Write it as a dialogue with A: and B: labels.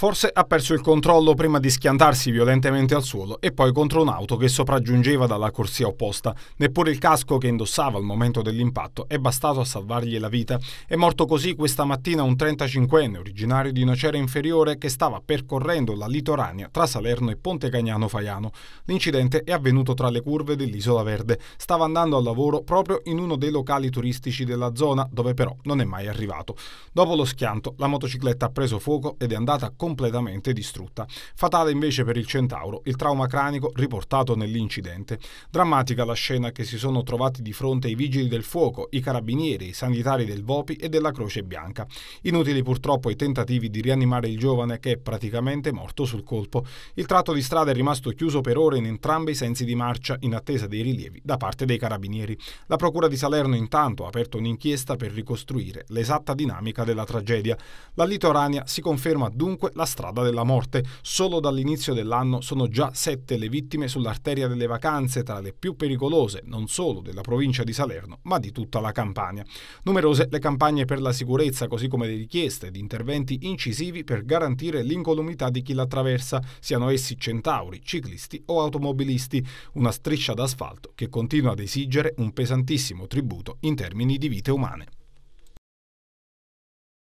A: Forse ha perso il controllo prima di schiantarsi violentemente al suolo e poi contro un'auto che sopraggiungeva dalla corsia opposta. Neppure il casco che indossava al momento dell'impatto è bastato a salvargli la vita. È morto così questa mattina un 35enne originario di Nocera Inferiore che stava percorrendo la litoranea tra Salerno e Ponte Cagnano Faiano. L'incidente è avvenuto tra le curve dell'Isola Verde. Stava andando al lavoro proprio in uno dei locali turistici della zona, dove però non è mai arrivato. Dopo lo schianto, la motocicletta ha preso fuoco ed è andata a completamente distrutta. Fatale invece per il Centauro il trauma cranico riportato nell'incidente. Drammatica la scena che si sono trovati di fronte i vigili del fuoco, i carabinieri, i sanitari del VOPI e della Croce Bianca. Inutili purtroppo i tentativi di rianimare il giovane che è praticamente morto sul colpo. Il tratto di strada è rimasto chiuso per ore in entrambi i sensi di marcia in attesa dei rilievi da parte dei carabinieri. La Procura di Salerno intanto ha aperto un'inchiesta per ricostruire l'esatta dinamica della tragedia. La litorania si conferma dunque la strada della morte. Solo dall'inizio dell'anno sono già sette le vittime sull'arteria delle vacanze, tra le più pericolose non solo della provincia di Salerno, ma di tutta la Campania. Numerose le campagne per la sicurezza, così come le richieste di interventi incisivi per garantire l'incolumità di chi l'attraversa, siano essi centauri, ciclisti o automobilisti. Una striscia d'asfalto che continua ad esigere un pesantissimo tributo in termini di vite umane.